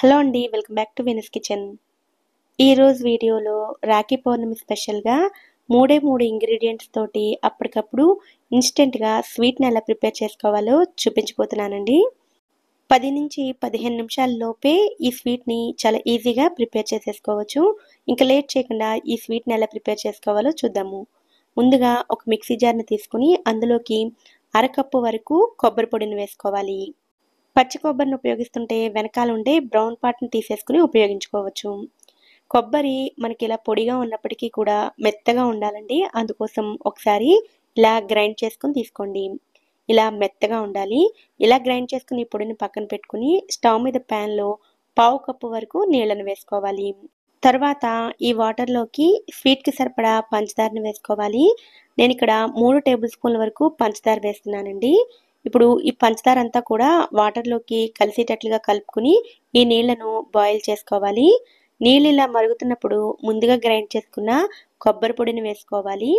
hello అండి welcome back to Venus kitchen ఈరోజు వీడియోలో రాఖీ పౌర్ణమి స్పెషల్గా మూడే మూడు ఇంగ్రీడియంట్స్ తోటి అప్పటికప్పుడు ఇన్స్టెంట్గా స్వీట్ని ఎలా ప్రిపేర్ చేసుకోవాలో చూపించిపోతున్నానండి పది నుంచి పదిహేను నిమిషాల లోపే ఈ స్వీట్ని చాలా ఈజీగా ప్రిపేర్ చేసేసుకోవచ్చు ఇంకా లేట్ చేయకుండా ఈ స్వీట్ని ఎలా ప్రిపేర్ చేసుకోవాలో చూద్దాము ముందుగా ఒక మిక్సీ జార్ని తీసుకుని అందులోకి అరకప్పు వరకు కొబ్బరి పొడిని వేసుకోవాలి పచ్చి కొబ్బరిని ఉపయోగిస్తుంటే వెనకాల ఉండే బ్రౌన్ పార్ట్ని తీసేసుకుని ఉపయోగించుకోవచ్చు కొబ్బరి మనకి ఇలా పొడిగా ఉన్నప్పటికీ కూడా మెత్తగా ఉండాలండి అందుకోసం ఒకసారి ఇలా గ్రైండ్ చేసుకుని తీసుకోండి ఇలా మెత్తగా ఉండాలి ఇలా గ్రైండ్ చేసుకుని పొడిని పక్కన పెట్టుకుని స్టవ్ మీద ప్యాన్లో పావు కప్పు వరకు నీళ్ళను వేసుకోవాలి తర్వాత ఈ వాటర్లోకి స్వీట్కి సరిపడా పంచదారని వేసుకోవాలి నేను ఇక్కడ మూడు టేబుల్ స్పూన్ల వరకు పంచదార వేస్తున్నానండి ఇప్పుడు ఈ పంచదార అంతా కూడా వాటర్లోకి కలిసేటట్లుగా కలుపుకుని ఈ నీళ్లను బాయిల్ చేసుకోవాలి నీళ్ళు ఇలా మరుగుతున్నప్పుడు ముందుగా గ్రైండ్ చేసుకున్న కొబ్బరి పొడిని వేసుకోవాలి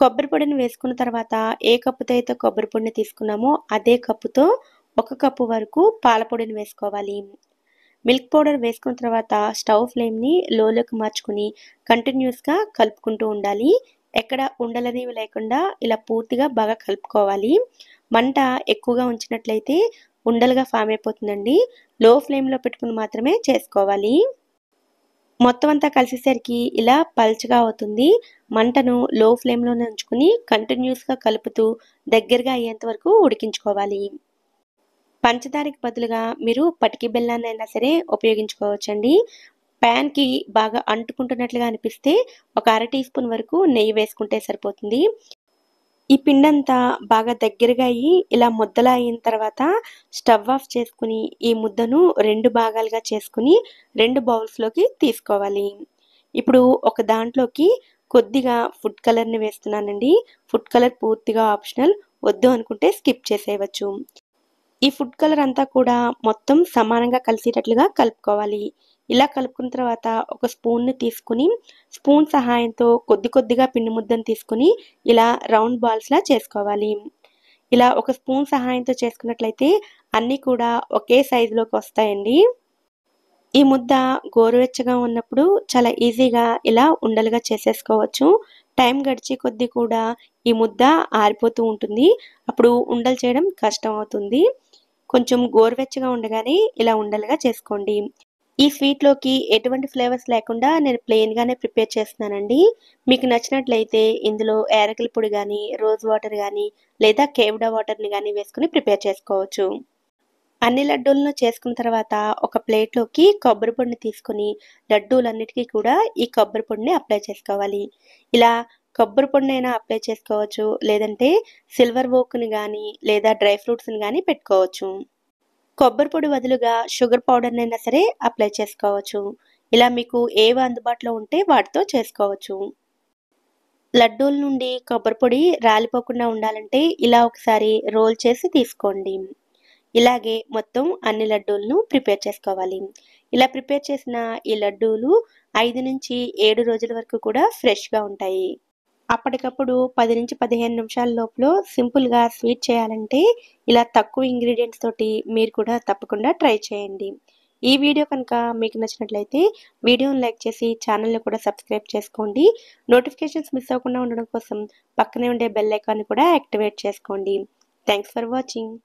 కొబ్బరి పొడిని వేసుకున్న తర్వాత ఏ కప్పుతో అయితే కొబ్బరి పొడిని తీసుకున్నామో అదే కప్పుతో ఒక కప్పు వరకు పాల పొడిని వేసుకోవాలి మిల్క్ పౌడర్ వేసుకున్న తర్వాత స్టవ్ ఫ్లేమ్ని లోలోకి మార్చుకుని కంటిన్యూస్గా కలుపుకుంటూ ఉండాలి ఎక్కడ ఉండలనేవి లేకుండా ఇలా పూర్తిగా బాగా కలుపుకోవాలి మంట ఎక్కువగా ఉంచినట్లయితే ఉండలుగా ఫామ్ అయిపోతుందండి లో ఫ్లేమ్లో పెట్టుకుని మాత్రమే చేసుకోవాలి మొత్తం అంతా కలిసేసరికి ఇలా పల్చగా అవుతుంది మంటను లో ఫ్లేమ్లోనే ఉంచుకుని కంటిన్యూస్గా కలుపుతూ దగ్గరగా అయ్యేంత వరకు ఉడికించుకోవాలి పంచదారికి బదులుగా మీరు పటికి బెల్లాన్నైనా సరే ఉపయోగించుకోవచ్చండి ప్యాన్కి బాగా అంటుకుంటున్నట్లుగా అనిపిస్తే ఒక అర టీ స్పూన్ వరకు నెయ్యి వేసుకుంటే సరిపోతుంది ఈ పిండంతా బాగా దగ్గరగా అయ్యి ఇలా ముద్దలా అయిన తర్వాత స్టవ్ ఆఫ్ చేసుకుని ఈ ముద్దను రెండు భాగాలుగా చేసుకుని రెండు బౌల్స్లోకి తీసుకోవాలి ఇప్పుడు ఒక దాంట్లోకి కొద్దిగా ఫుడ్ కలర్ని వేస్తున్నానండి ఫుడ్ కలర్ పూర్తిగా ఆప్షనల్ వద్దు అనుకుంటే స్కిప్ చేసేయవచ్చు ఈ ఫుడ్ కలర్ అంతా కూడా మొత్తం సమానంగా కలిసేటట్లుగా కలుపుకోవాలి ఇలా కలుపుకున్న తర్వాత ఒక స్పూన్ని తీసుకుని స్పూన్ సహాయంతో కొద్ది కొద్దిగా పిండి ముద్దను తీసుకుని ఇలా రౌండ్ బాల్స్లా చేసుకోవాలి ఇలా ఒక స్పూన్ సహాయంతో చేసుకున్నట్లయితే అన్నీ కూడా ఒకే సైజులోకి వస్తాయండి ఈ ముద్ద గోరువెచ్చగా ఉన్నప్పుడు చాలా ఈజీగా ఇలా ఉండలుగా చేసేసుకోవచ్చు టైం గడిచే కొద్దీ కూడా ఈ ముద్ద ఆరిపోతూ ఉంటుంది అప్పుడు ఉండలు చేయడం కష్టం అవుతుంది కొంచెం గోరువెచ్చగా ఉండగానే ఇలా ఉండలుగా చేసుకోండి ఈ స్వీట్లోకి ఎటువంటి ఫ్లేవర్స్ లేకుండా నేను ప్లెయిన్గానే ప్రిపేర్ చేస్తున్నానండి మీకు నచ్చినట్లయితే ఇందులో ఏరకల పొడి కానీ రోజ్ వాటర్ కానీ లేదా కేవ్డా వాటర్ని కానీ వేసుకుని ప్రిపేర్ చేసుకోవచ్చు అన్ని లడ్డూలను చేసుకున్న తర్వాత ఒక ప్లేట్లోకి కొబ్బరి పొడిని తీసుకుని లడ్డూలన్నిటికీ కూడా ఈ కొబ్బరి పొడిని అప్లై చేసుకోవాలి ఇలా కొబ్బరి పొడినైనా అప్లై చేసుకోవచ్చు లేదంటే సిల్వర్ ఓక్ని కానీ లేదా డ్రై ఫ్రూట్స్ని కానీ పెట్టుకోవచ్చు కొబ్బరి పొడి బదులుగా షుగర్ పౌడర్నైనా సరే అప్లై చేసుకోవచ్చు ఇలా మీకు ఏవి అందుబాటులో ఉంటే వాటితో చేసుకోవచ్చు లడ్డూల నుండి కొబ్బరి పొడి రాలిపోకుండా ఉండాలంటే ఇలా ఒకసారి రోల్ చేసి తీసుకోండి ఇలాగే మొత్తం అన్ని లడ్డూలను ప్రిపేర్ చేసుకోవాలి ఇలా ప్రిపేర్ చేసిన ఈ లడ్డూలు ఐదు నుంచి ఏడు రోజుల వరకు కూడా ఫ్రెష్గా ఉంటాయి అప్పటికప్పుడు పది నుంచి పదిహేను నిమిషాల లోపల సింపుల్గా స్వీట్ చేయాలంటే ఇలా తక్కువ ఇంగ్రీడియంట్స్ తోటి మీరు కూడా తప్పకుండా ట్రై చేయండి ఈ వీడియో కనుక మీకు నచ్చినట్లయితే వీడియోని లైక్ చేసి ఛానల్ని కూడా సబ్స్క్రైబ్ చేసుకోండి నోటిఫికేషన్స్ మిస్ అవ్వకుండా ఉండడం కోసం పక్కనే ఉండే బెల్ ఐకాన్ని కూడా యాక్టివేట్ చేసుకోండి థ్యాంక్స్ ఫర్ వాచింగ్